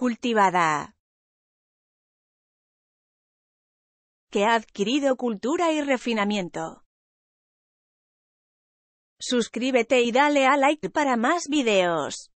cultivada. que ha adquirido cultura y refinamiento. Suscríbete y dale a like para más videos.